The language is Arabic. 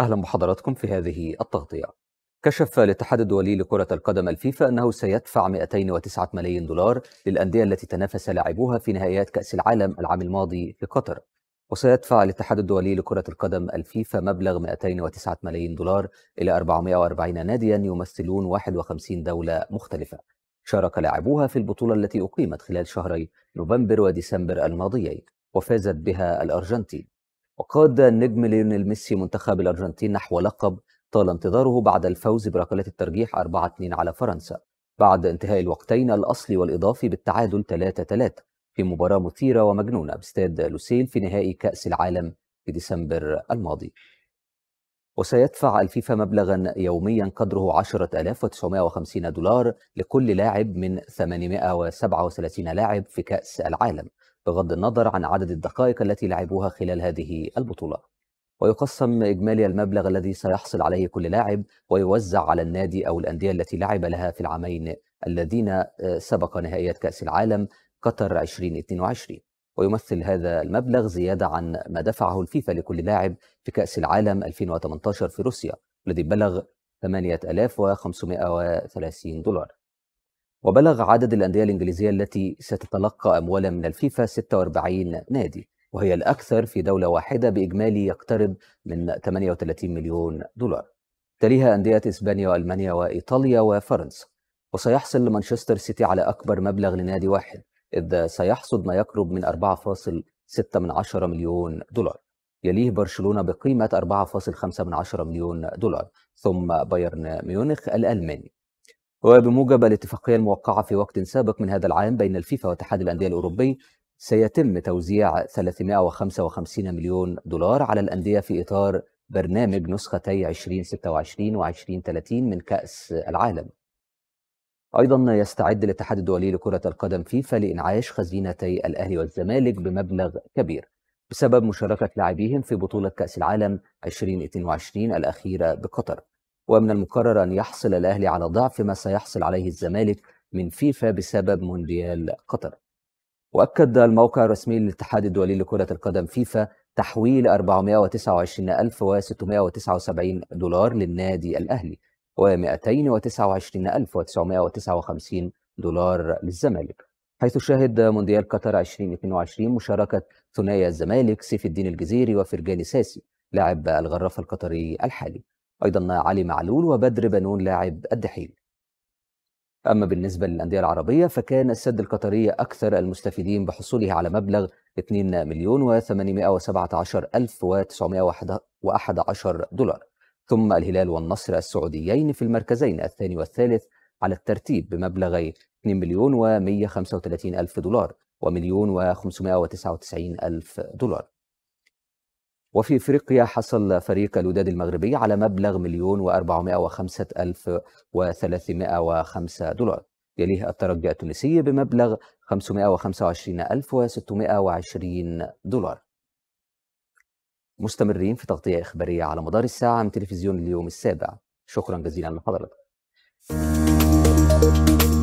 أهلا بحضراتكم في هذه التغطية كشف الاتحاد الدولي لكرة القدم الفيفا أنه سيدفع 209 ملايين دولار للأندية التي تنافس لاعبوها في نهائيات كأس العالم العام الماضي في قطر. وسيدفع الاتحاد الدولي لكرة القدم الفيفا مبلغ 209 ملايين دولار إلى 440 ناديا يمثلون 51 دولة مختلفة شارك لاعبوها في البطولة التي أقيمت خلال شهري نوفمبر وديسمبر الماضيين وفازت بها الأرجنتين وقاد النجم ليونيل ميسي منتخب الأرجنتين نحو لقب طال انتظاره بعد الفوز بركلات الترجيح 4-2 على فرنسا بعد انتهاء الوقتين الأصلي والإضافي بالتعادل 3-3 في مباراة مثيرة ومجنونة باستاد لوسيل في نهائي كأس العالم في ديسمبر الماضي وسيدفع الفيفا مبلغا يوميا قدره 10950 دولار لكل لاعب من 837 لاعب في كأس العالم بغض النظر عن عدد الدقائق التي لعبوها خلال هذه البطولة ويقسم إجمالي المبلغ الذي سيحصل عليه كل لاعب ويوزع على النادي أو الأندية التي لعب لها في العامين الذين آه، سبق نهائيات كأس العالم قطر 2022 ويمثل هذا المبلغ زيادة عن ما دفعه الفيفا لكل لاعب في كأس العالم 2018 في روسيا الذي بلغ 8530 دولار وبلغ عدد الأندية الإنجليزية التي ستتلقى أموالا من الفيفا 46 نادي وهي الأكثر في دولة واحدة بإجمالي يقترب من 38 مليون دولار تليها أندية إسبانيا وألمانيا وإيطاليا وفرنسا وسيحصل مانشستر سيتي على أكبر مبلغ لنادي واحد إذ سيحصد ما يقرب من 4.6 من عشرة مليون دولار يليه برشلونة بقيمة 4.5 من عشرة مليون دولار ثم بايرن ميونخ الألماني وبموجب الاتفاقية الموقعة في وقت سابق من هذا العام بين الفيفا واتحاد الأندية الأوروبي سيتم توزيع 355 مليون دولار على الأندية في إطار برنامج نسختي 2026 و 2030 من كأس العالم أيضا يستعد الاتحاد الدولي لكرة القدم فيفا لإنعاش خزينتي الأهلي والزمالك بمبلغ كبير بسبب مشاركة لاعبيهم في بطولة كأس العالم 2022 الأخيرة بقطر ومن المقرر أن يحصل الأهلي على ضعف ما سيحصل عليه الزمالك من فيفا بسبب مونديال قطر وأكد الموقع الرسمي للاتحاد الدولي لكرة القدم فيفا تحويل 429679 دولار للنادي الأهلي و229959 دولار للزمالك حيث شهد مونديال قطر 2022 مشاركة ثنائي الزمالك سيف الدين الجزيري وفرجاني ساسي لاعب الغرافة القطري الحالي أيضا علي معلول وبدر بنون لاعب الدحيل أما بالنسبة للأندية العربية فكان السد القطري أكثر المستفيدين بحصوله على مبلغ 2 مليون و817 ألف و911 دولار ثم الهلال والنصر السعوديين في المركزين الثاني والثالث على الترتيب بمبلغي 2 مليون و135 ألف دولار ومليون و599 ألف دولار وفي إفريقيا حصل فريق الوداد المغربي على مبلغ مليون و وخمسة ألف و وخمسة دولار يليه الترجي التونسي بمبلغ 525620 دولار مستمرين في تغطية إخبارية على مدار الساعة من تلفزيون اليوم السابع شكرا جزيلا لحضرتك